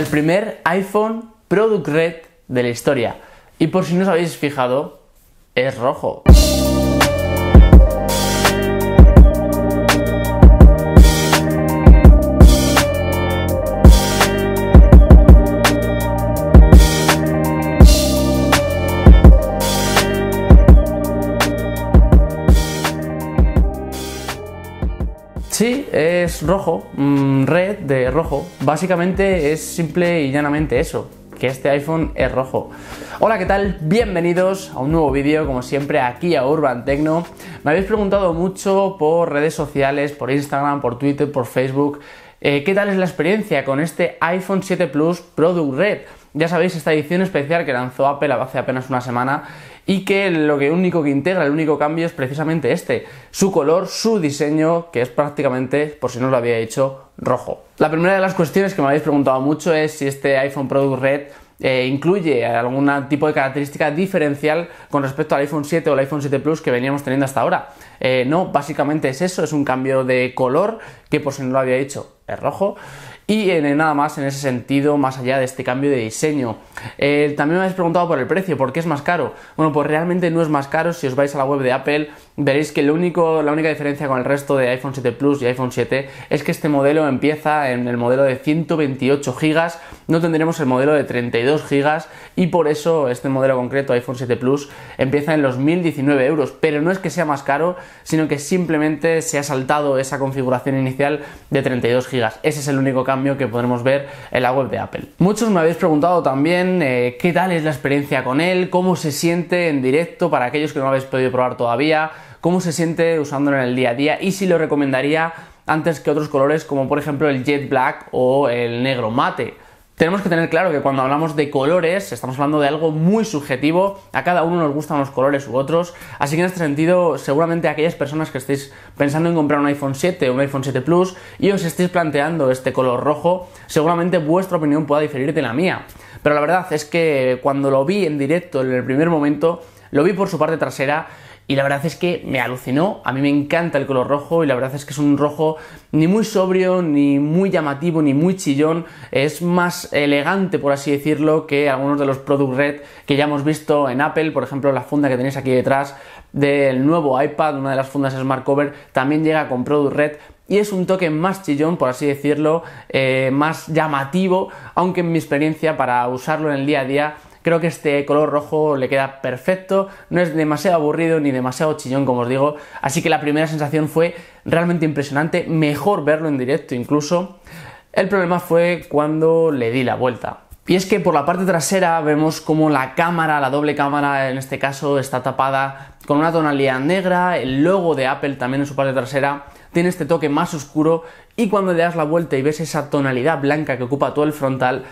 el primer iPhone Product Red de la historia. Y por si no os habéis fijado, es rojo. Sí, es rojo, mm, red de rojo. Básicamente es simple y llanamente eso, que este iPhone es rojo. Hola, ¿qué tal? Bienvenidos a un nuevo vídeo, como siempre, aquí a Urban Tecno. Me habéis preguntado mucho por redes sociales, por Instagram, por Twitter, por Facebook, eh, qué tal es la experiencia con este iPhone 7 Plus Product Red. Ya sabéis, esta edición especial que lanzó Apple hace apenas una semana y que lo que único que integra, el único cambio es precisamente este, su color, su diseño, que es prácticamente, por si no lo había hecho, rojo. La primera de las cuestiones que me habéis preguntado mucho es si este iPhone Product Red eh, incluye algún tipo de característica diferencial con respecto al iPhone 7 o el iPhone 7 Plus que veníamos teniendo hasta ahora. Eh, no, básicamente es eso, es un cambio de color que por si no lo había hecho es rojo y en, nada más en ese sentido, más allá de este cambio de diseño. Eh, también me habéis preguntado por el precio, ¿por qué es más caro? Bueno, pues realmente no es más caro, si os vais a la web de Apple veréis que lo único, la única diferencia con el resto de iPhone 7 Plus y iPhone 7 es que este modelo empieza en el modelo de 128 GB, no tendremos el modelo de 32 GB y por eso este modelo concreto iPhone 7 Plus empieza en los 1019 euros, pero no es que sea más caro, sino que simplemente se ha saltado esa configuración inicial de 32 GB. Ese es el único cambio que podremos ver en la web de Apple. Muchos me habéis preguntado también eh, qué tal es la experiencia con él, cómo se siente en directo para aquellos que no lo habéis podido probar todavía, cómo se siente usándolo en el día a día y si lo recomendaría antes que otros colores como por ejemplo el jet black o el negro mate tenemos que tener claro que cuando hablamos de colores estamos hablando de algo muy subjetivo, a cada uno nos gustan los colores u otros, así que en este sentido seguramente aquellas personas que estéis pensando en comprar un iPhone 7 o un iPhone 7 Plus y os estéis planteando este color rojo, seguramente vuestra opinión pueda diferir de la mía. Pero la verdad es que cuando lo vi en directo en el primer momento, lo vi por su parte trasera y la verdad es que me alucinó, a mí me encanta el color rojo y la verdad es que es un rojo ni muy sobrio, ni muy llamativo, ni muy chillón, es más elegante por así decirlo que algunos de los Product Red que ya hemos visto en Apple, por ejemplo la funda que tenéis aquí detrás del nuevo iPad, una de las fundas Smart Cover, también llega con Product Red, y es un toque más chillón, por así decirlo, eh, más llamativo, aunque en mi experiencia para usarlo en el día a día Creo que este color rojo le queda perfecto, no es demasiado aburrido ni demasiado chillón como os digo, así que la primera sensación fue realmente impresionante, mejor verlo en directo incluso. El problema fue cuando le di la vuelta. Y es que por la parte trasera vemos como la cámara, la doble cámara en este caso, está tapada con una tonalidad negra, el logo de Apple también en su parte trasera tiene este toque más oscuro y cuando le das la vuelta y ves esa tonalidad blanca que ocupa todo el frontal,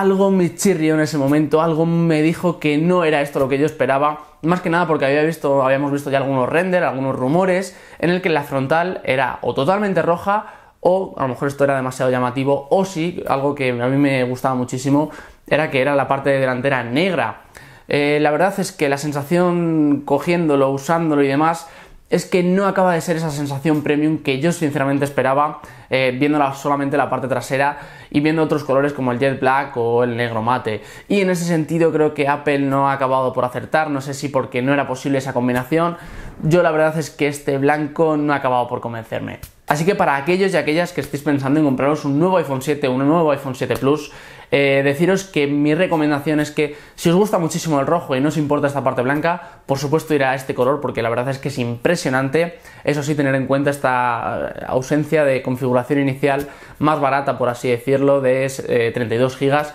algo me chirrió en ese momento, algo me dijo que no era esto lo que yo esperaba, más que nada porque había visto, habíamos visto ya algunos render, algunos rumores, en el que la frontal era o totalmente roja, o a lo mejor esto era demasiado llamativo, o sí, algo que a mí me gustaba muchísimo, era que era la parte delantera negra. Eh, la verdad es que la sensación cogiéndolo, usándolo y demás, es que no acaba de ser esa sensación premium que yo sinceramente esperaba eh, viéndola solamente la parte trasera y viendo otros colores como el jet black o el negro mate. Y en ese sentido creo que Apple no ha acabado por acertar, no sé si porque no era posible esa combinación. Yo la verdad es que este blanco no ha acabado por convencerme. Así que para aquellos y aquellas que estéis pensando en compraros un nuevo iPhone 7 un nuevo iPhone 7 Plus, eh, deciros que mi recomendación es que si os gusta muchísimo el rojo y no os importa esta parte blanca, por supuesto irá a este color porque la verdad es que es impresionante. Eso sí, tener en cuenta esta eh, ausencia de configuración inicial más barata, por así decirlo, de 32 eh, GB.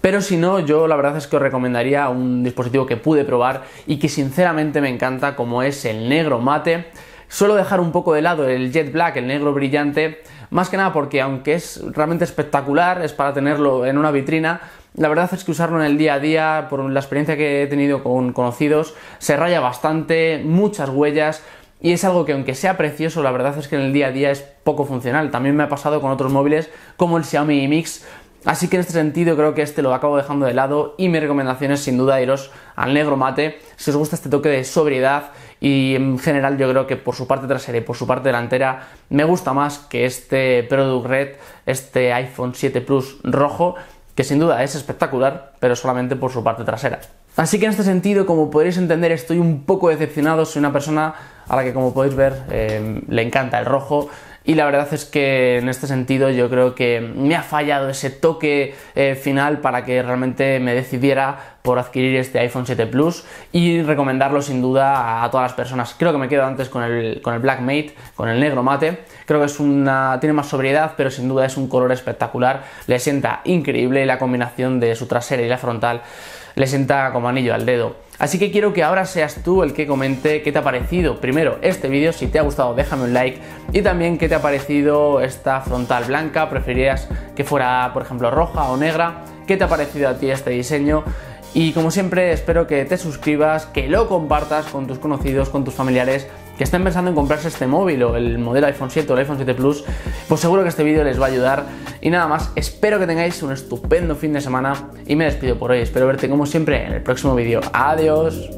Pero si no, yo la verdad es que os recomendaría un dispositivo que pude probar y que sinceramente me encanta como es el negro mate Suelo dejar un poco de lado el jet black, el negro brillante, más que nada porque aunque es realmente espectacular, es para tenerlo en una vitrina, la verdad es que usarlo en el día a día, por la experiencia que he tenido con conocidos, se raya bastante, muchas huellas, y es algo que aunque sea precioso, la verdad es que en el día a día es poco funcional. También me ha pasado con otros móviles como el Xiaomi Mi Mix, Así que en este sentido creo que este lo acabo dejando de lado y mi recomendación es sin duda iros al negro mate si os gusta este toque de sobriedad y en general yo creo que por su parte trasera y por su parte delantera me gusta más que este Product Red, este iPhone 7 Plus rojo que sin duda es espectacular, pero solamente por su parte trasera. Así que en este sentido, como podréis entender, estoy un poco decepcionado, soy una persona a la que como podéis ver eh, le encanta el rojo, y la verdad es que en este sentido yo creo que me ha fallado ese toque eh, final para que realmente me decidiera por adquirir este iPhone 7 Plus y recomendarlo sin duda a, todas las personas. Creo que me quedo antes con el, con el Black Mate, con el negro mate. Creo que es una, tiene más sobriedad, pero sin duda es un color espectacular. Le sienta increíble la combinación de su trasera y la frontal le senta como anillo al dedo. Así que quiero que ahora seas tú el que comente qué te ha parecido primero este vídeo, si te ha gustado déjame un like y también qué te ha parecido esta frontal blanca, preferirías que fuera por ejemplo roja o negra, qué te ha parecido a ti este diseño y como siempre espero que te suscribas, que lo compartas con tus conocidos, con tus familiares que estén pensando en comprarse este móvil o el modelo iPhone 7 o el iPhone 7 Plus, pues seguro que este vídeo les va a ayudar. Y nada más, espero que tengáis un estupendo fin de semana y me despido por hoy. Espero verte como siempre en el próximo vídeo. Adiós.